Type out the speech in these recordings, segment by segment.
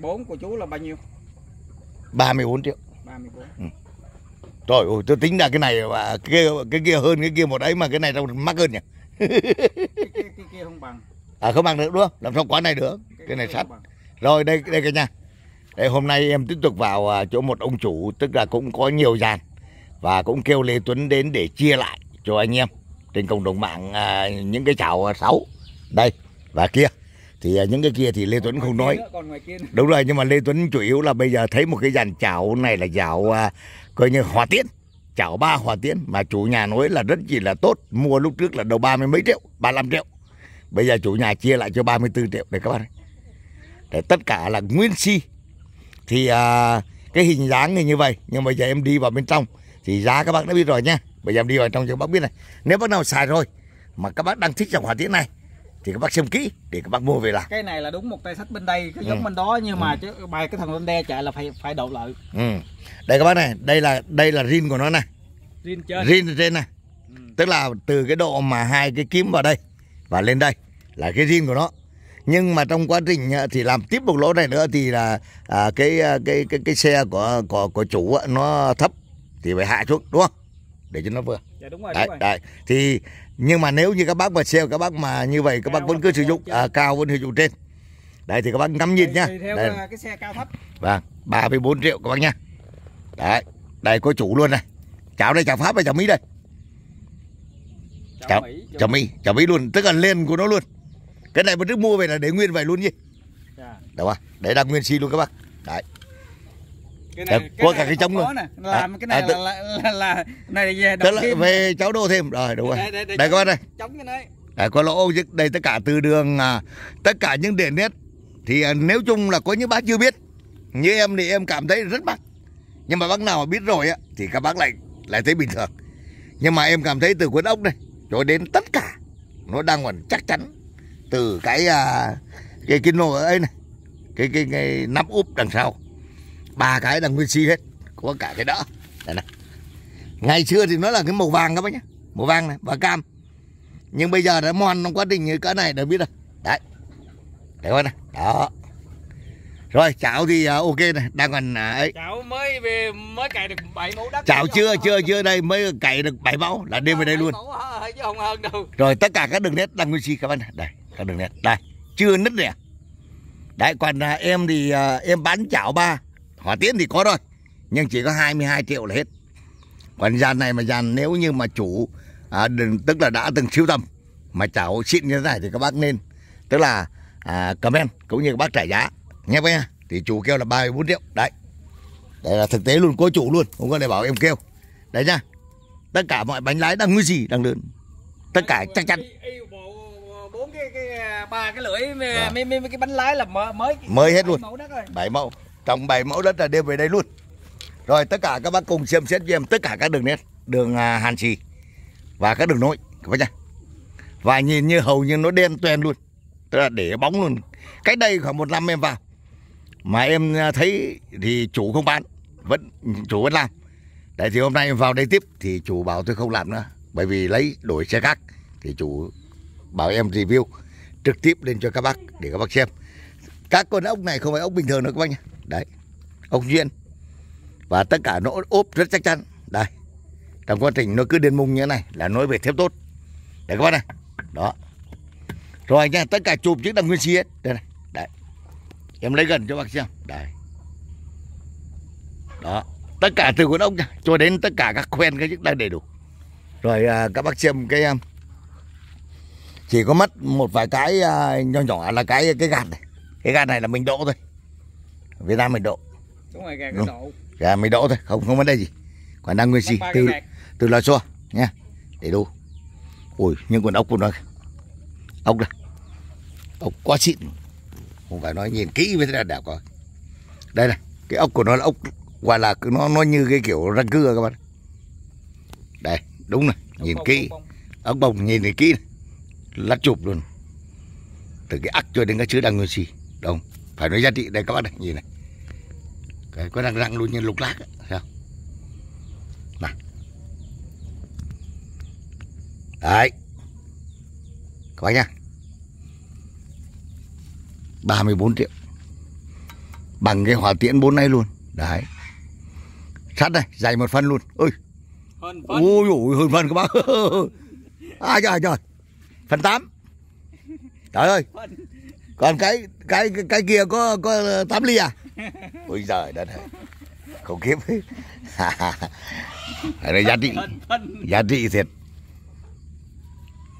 4 của chú là bao nhiêu? 34 triệu. 34. Ừ. Trời ơi, tôi tính ra cái này và cái cái kia hơn cái kia một đấy mà cái này đâu mắc hơn nhỉ. cái, cái, cái kia không bằng. À không bằng được đúng không? Làm sao quá này được. Cái, cái này sắt. Rồi đây đây cả nhà. Đây hôm nay em tiếp tục vào à, chỗ một ông chủ tức là cũng có nhiều dàn và cũng kêu Lê Tuấn đến để chia lại cho anh em trên cộng đồng mạng à, những cái chảo xấu à, đây và kia thì à, những cái kia thì Lê Tuấn không nói đúng rồi nhưng mà Lê Tuấn chủ yếu là bây giờ thấy một cái dàn chảo này là dạo à, coi như hòa tiễn chảo ba hòa tiễn mà chủ nhà nói là rất chỉ là tốt mua lúc trước là đầu ba mươi mấy triệu 35 triệu bây giờ chủ nhà chia lại cho 34 triệu để các bạn để tất cả là nguyên si thì à, cái hình dáng thì như vậy nhưng bây giờ em đi vào bên trong thì giá các bác đã biết rồi nha bây giờ em đi vào trong cho các bác biết này nếu bác nào xài rồi mà các bác đang thích dòng hòa tiễn này thì các bác xem kỹ để các bác mua về làm cái này là đúng một tay sách bên đây cái giống ừ. bên đó nhưng mà ừ. chứ bài cái thằng bên đe chạy là phải phải đậu lợi ừ. đây các bác này đây là đây là rin của nó này rin trên rin trên này ừ. tức là từ cái độ mà hai cái kiếm vào đây và lên đây là cái rin của nó nhưng mà trong quá trình ờ, thì làm tiếp một lỗ này nữa thì là à, cái, ờ, cái cái cái xe của của của chủ ờ, nó thấp thì phải hạ xuống đúng không để cho nó vừa dạ, đúng rồi, đấy, đúng rồi. đấy thì nhưng mà nếu như các bác mà sale các bác mà như vậy các bác vẫn cứ sử dụng à, cao vẫn sử dụng trên đây thì các bác ngắm nhìn nhá đây. À, cái xe cao thấp vâng ba với bốn triệu các bác nhá đấy đây có chủ luôn này chào đây chào pháp đây chào mỹ đây chào mỹ chào mỹ chào mỹ luôn tức là lên của nó luôn cái này mà trước mua về là để nguyên vậy luôn nhỉ dạ. đúng không đấy là nguyên si luôn các bác đấy cái này, cái này cả cái trống luôn làm à, cái này à, là, là, là, là này về tức là về cháu đô thêm rồi đúng rồi đây, đây, đây, đây các bạn đây trống cái đấy à, có lỗ đây tất cả từ đường à, tất cả những đền nét thì à, nếu chung là có những bác chưa biết như em thì em cảm thấy rất mắc nhưng mà bác nào mà biết rồi á thì các bác lại lại thấy bình thường nhưng mà em cảm thấy từ cuốn ốc này rồi đến tất cả nó đang còn chắc chắn từ cái à, cái cái nồi ấy này cái cái cái nắp úp đằng sau ba cái là nguyên si hết có cả cái đỡ này này ngày xưa thì nó là cái màu vàng các bác nhá, màu vàng này và cam nhưng bây giờ đã mòn trong quá trình như cái này đã biết rồi đấy để coi này đó rồi chảo thì uh, ok này đang còn uh, ấy chảo mới về mới cày được bảy mẫu đất chảo chưa chưa chưa đây mới cày được bảy mẫu là đêm về đây luôn hả, không hơn đâu. rồi tất cả các đường nét đang nguyên si các bác này đây các đường nét đây chưa nứt nè đấy còn uh, em thì uh, em bán chảo ba hỏa tiễn thì có rồi nhưng chỉ có 22 triệu là hết còn dàn này mà dàn nếu như mà chủ à, đừng, tức là đã từng siêu tầm mà cháu xịn như thế này thì các bác nên tức là à, comment cũng như các bác trả giá nhé bác nha thì chủ kêu là 34 triệu đấy đây là thực tế luôn cô chủ luôn không có để bảo em kêu đấy nhá tất cả mọi bánh lái đang nguy gì đang lớn tất cả chắc chắn bốn cái ba cái, cái, lưỡi mấy, à. mấy, mấy, cái bánh lái là mới mới hết luôn bảy mẫu trong 7 mẫu đất là đem về đây luôn Rồi tất cả các bác cùng xem xét với em tất cả các đường nét Đường à, Hàn Xì Và các đường nội Các bác nha Và nhìn như hầu như nó đen toen luôn Tức là để bóng luôn Cái đây khoảng một năm em vào Mà em à, thấy thì chủ không bán vẫn Chủ vẫn làm Đấy thì hôm nay em vào đây tiếp Thì chủ bảo tôi không làm nữa Bởi vì lấy đổi xe khác Thì chủ bảo em review trực tiếp lên cho các bác để các bác xem các con ốc này không phải ốc bình thường nữa, các bác nhé đấy ông duyên và tất cả nó ốp rất chắc chắn đây trong quá trình nó cứ điên mung như thế này là nói về thép tốt để các bác này đó rồi nha tất cả chụp chiếc đầm nguyên xi hết đây này đấy em lấy gần cho bác xem đấy đó tất cả từ con ốc nha cho đến tất cả các khoen cái chiếc đang đầy đủ rồi à, các bác xem cái em à, chỉ có mất một vài cái à, nhỏ nhỏ là cái cái gạt này cái gạt này là mình độ thôi Việt Nam mình độ đúng rồi gà đúng. độ gà mình độ thôi không không vấn đề gì còn đang nguyên si từ từ lò xua nha để đủ ui nhưng quần ốc của nó ốc đây ốc quá xịn không phải nói nhìn kỹ với là đẹp coi đây này cái ốc của nó là ốc và là nó nó như cái kiểu răng cưa các bạn đây đúng này nhìn bông, kỹ bông. ốc bông nhìn thì kỹ này. lát chụp luôn từ cái ắc cho đến cái chữ đang nguyên si đúng phải nói giá trị đây các bạn này nhìn này cái có răng răng luôn như lục lát thấy không nè đấy các bác nha 34 triệu bằng cái hỏa tiễn bốn nay luôn đấy sắt này dày một phân luôn ơi hơn phân hơn phân các bác ai trời trời phần 8 trời ơi còn cái cái cái kia có có ờ, tám ly à ôi giời đất ơi khủng khiếp này giá trị giá trị thiệt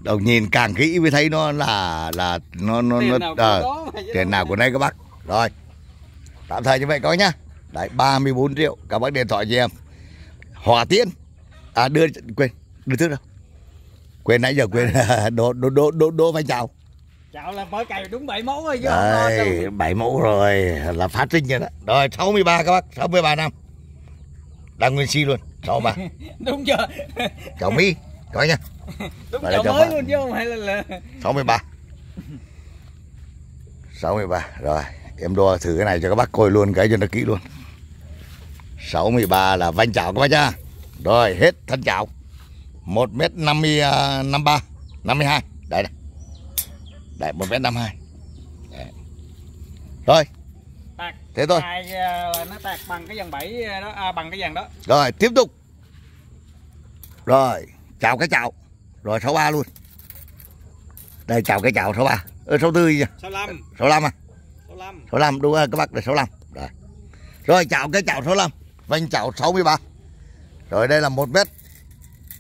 đầu nhìn càng kỹ mới thấy nó là là nó nó nó ờ, tiền nào của nay các bác rồi tạm thời như vậy có nhá đấy 34 triệu các bác điện thoại cho em hòa tiên à đưa quên đưa trước đâu quên nãy giờ quên đỗ đỗ đỗ đỗ phải chào Chào là mỗi cày đúng 7 mẫu rồi chứ Đấy, 7 mẫu rồi là phát trinh rồi đó Rồi 63 các bác, 63 năm Đang nguyên si luôn, 63 Đúng chưa Chào Mỹ, các bác nha Đúng chào mới luôn chứ không phải là, là 63 63, rồi Em đo thử cái này cho các bác coi luôn cái cho nó kỹ luôn 63 là vanh chảo các bác nha Rồi hết thân chảo 1m53 52 đấy một mét năm hai rồi tạc, thế thôi tạc, ờ, nó tạc bằng cái dàn bảy đó à, bằng cái dàn đó rồi tiếp tục rồi chào cái chào rồi 63 luôn đây chào cái chào 63 ừ, 64 gì 65 65 à 65 65 đúng rồi, các bác là 65 rồi rồi chào cái chào 65 vành chào 63 rồi đây là 1 mét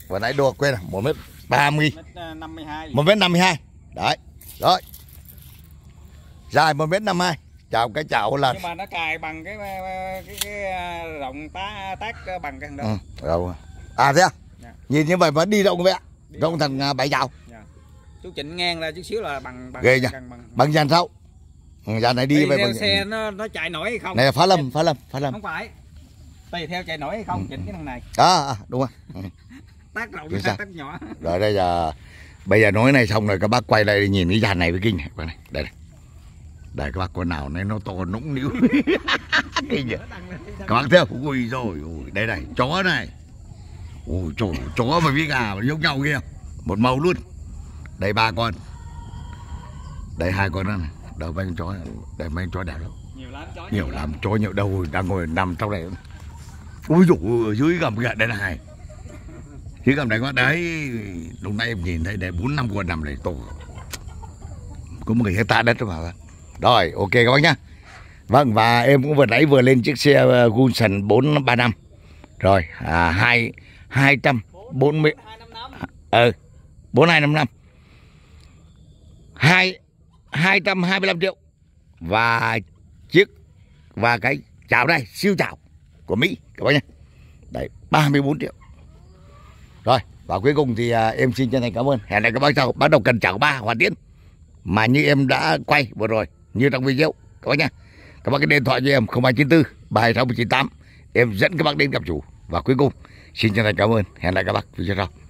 vừa nãy đùa quên là 1 mét 30 1 mét 52 ờ, 1 mét 52 đấy rồi dài một mét năm hai chào cái chậu là nhưng mà nó cài bằng cái cái, cái, cái rộng tá tác bằng cái thằng đó ừ, à thế à? Yeah. Dạ. nhìn như vậy mà đi rộng vậy đi rộng thành à, bảy chậu yeah. Dạ. chú chỉnh ngang ra chút xíu là bằng bằng ghê nha bằng, bằng, dàn sau ừ, dàn này đi về bằng... xe nó nó chạy nổi hay không này phá lâm phá lâm phá lâm không phải tùy theo chạy nổi hay không chỉnh ừ. cái thằng này à, à đúng rồi ừ. tác rộng hay tác nhỏ rồi đây giờ bây giờ nói này xong rồi các bác quay lại nhìn cái dàn này với kinh này bác này đây này đây các bác con nào này nó to nũng níu các bác thấy không ui rồi đây này chó này ui trời chó và với gà mà giống nhau kia một màu luôn đây ba con đây hai con đó này đâu mấy con chó đây mấy con chó đẹp lắm nhiều lắm chó nhiều lắm chó nhiều đâu đang ngồi nằm trong này ui dồi ở dưới gầm gạch đây này chứ cầm này có đấy lúc nay em nhìn thấy để bốn năm con nằm này to có một người hecta đất mà rồi ok các bác nhá vâng và em cũng vừa nãy vừa lên chiếc xe ờ, Gulson năm rồi à, hai hai trăm bốn mươi ừ bốn hai năm năm hai hai trăm hai mươi lăm triệu và chiếc và cái chảo đây siêu chảo của Mỹ các bác nhá đấy bốn triệu rồi và cuối cùng thì à, em xin chân thành cảm ơn hẹn lại các bác sau bắt đầu cần chảo ba hoàn tiến mà như em đã quay vừa rồi như trong video các bác nha các bác cái điện thoại cho em không 0294 3698 em dẫn các bác đến gặp chủ và cuối cùng xin chân thành cảm ơn hẹn lại các bác video sau